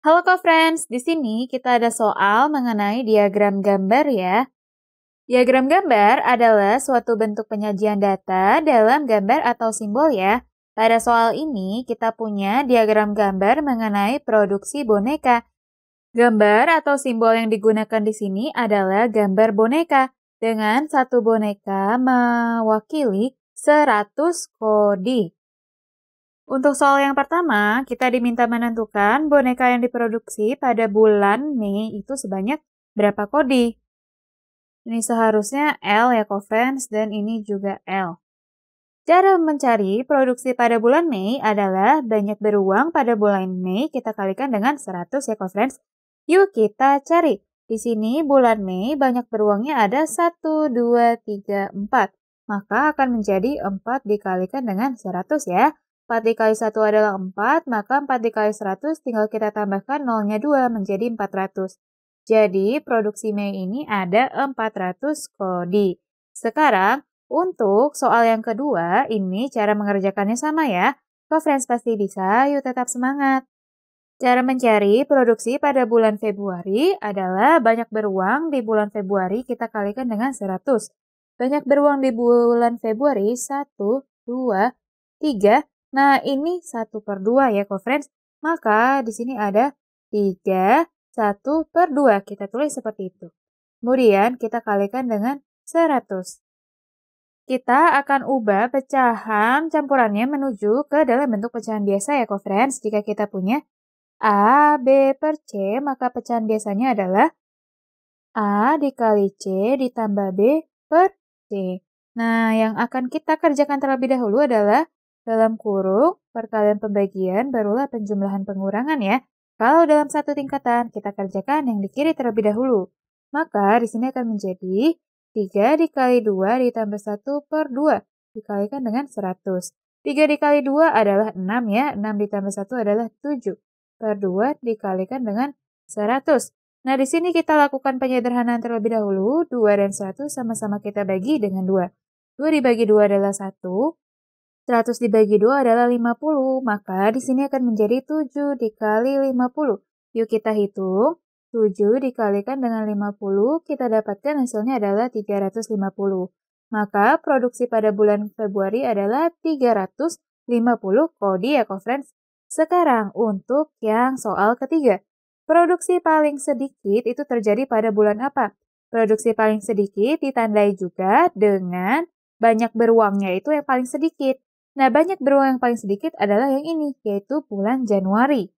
Halo co-friends, di sini kita ada soal mengenai diagram gambar ya. Diagram gambar adalah suatu bentuk penyajian data dalam gambar atau simbol ya. Pada soal ini kita punya diagram gambar mengenai produksi boneka. Gambar atau simbol yang digunakan di sini adalah gambar boneka dengan satu boneka mewakili 100 kodi. Untuk soal yang pertama, kita diminta menentukan boneka yang diproduksi pada bulan Mei itu sebanyak berapa kodi. Ini seharusnya L ya Covens dan ini juga L. Cara mencari produksi pada bulan Mei adalah banyak beruang pada bulan Mei kita kalikan dengan 100 ya Covens. Yuk kita cari. Di sini bulan Mei banyak beruangnya ada 1, 2, 3, 4. Maka akan menjadi 4 dikalikan dengan 100 ya. 4 dikali 1 adalah 4, maka 4 dikali 100 tinggal kita tambahkan nolnya 2 menjadi 400. Jadi, produksi Mei ini ada 400 kodi. Sekarang, untuk soal yang kedua, ini cara mengerjakannya sama ya. Friends pasti bisa, yuk tetap semangat. Cara mencari produksi pada bulan Februari adalah banyak beruang di bulan Februari kita kalikan dengan 100. Banyak beruang di bulan Februari 1, 2, 3, Nah, ini 1 per 2 ya, co-friends. Maka di sini ada 3, 1 per 2. Kita tulis seperti itu. Kemudian kita kalikan dengan 100. Kita akan ubah pecahan campurannya menuju ke dalam bentuk pecahan biasa ya, co-friends. Jika kita punya A, B per C, maka pecahan biasanya adalah A dikali C ditambah B per C. Nah, yang akan kita kerjakan terlebih dahulu adalah dalam kurung, perkalian pembagian barulah penjumlahan pengurangan ya. Kalau dalam satu tingkatan, kita kerjakan yang di kiri terlebih dahulu. Maka di sini akan menjadi 3 dikali 2 ditambah 1 per 2 dikalikan dengan 100. 3 dikali 2 adalah 6 ya, 6 ditambah 1 adalah 7 per 2 dikalikan dengan 100. Nah, di sini kita lakukan penyederhanaan terlebih dahulu. 2 dan 1 sama-sama kita bagi dengan 2. 2 dibagi 2 adalah 1, 100 dibagi 2 adalah 50, maka di sini akan menjadi 7 dikali 50. Yuk kita hitung. 7 dikalikan dengan 50, kita dapatkan hasilnya adalah 350. Maka produksi pada bulan Februari adalah 350 kodi ya friends. Sekarang untuk yang soal ketiga. Produksi paling sedikit itu terjadi pada bulan apa? Produksi paling sedikit ditandai juga dengan banyak beruangnya itu yang paling sedikit. Nah, banyak beruang yang paling sedikit adalah yang ini, yaitu bulan Januari.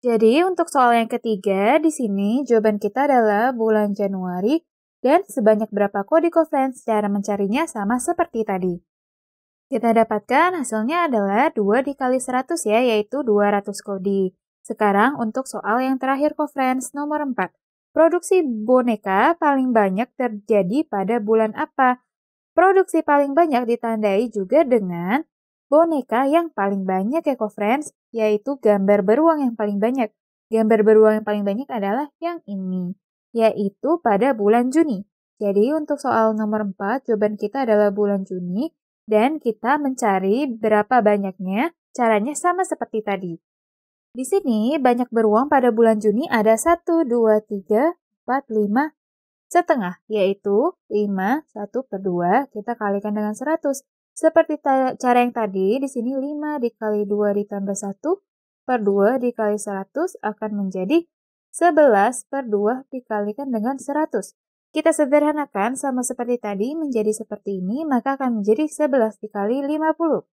Jadi, untuk soal yang ketiga, di sini jawaban kita adalah bulan Januari dan sebanyak berapa kode Covens cara mencarinya sama seperti tadi. Kita dapatkan hasilnya adalah 2 dikali 100 ya, yaitu 200 kodi. Sekarang untuk soal yang terakhir Covens nomor 4. Produksi boneka paling banyak terjadi pada bulan apa? Produksi paling banyak ditandai juga dengan boneka yang paling banyak Eco ya, Friends, yaitu gambar beruang yang paling banyak. Gambar beruang yang paling banyak adalah yang ini, yaitu pada bulan Juni. Jadi untuk soal nomor 4, jawaban kita adalah bulan Juni, dan kita mencari berapa banyaknya, caranya sama seperti tadi. Di sini banyak beruang pada bulan Juni ada 1, 2, 3, 4, 5, setengah, yaitu 5, 1 per 2, kita kalikan dengan 100. Seperti cara yang tadi, di sini 5 dikali 2 ditambah 1 per 2 dikali 100 akan menjadi 11 per 2 dikalikan dengan 100. Kita sederhanakan sama seperti tadi menjadi seperti ini, maka akan menjadi 11 dikali 50.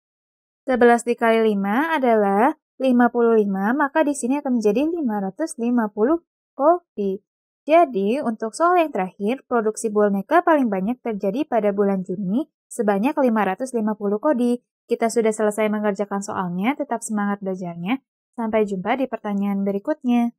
11 dikali 5 adalah 55, maka di sini akan menjadi 550 kopi. Jadi, untuk soal yang terakhir, produksi boneka paling banyak terjadi pada bulan Juni Sebanyak 550 kodi. Kita sudah selesai mengerjakan soalnya, tetap semangat belajarnya. Sampai jumpa di pertanyaan berikutnya.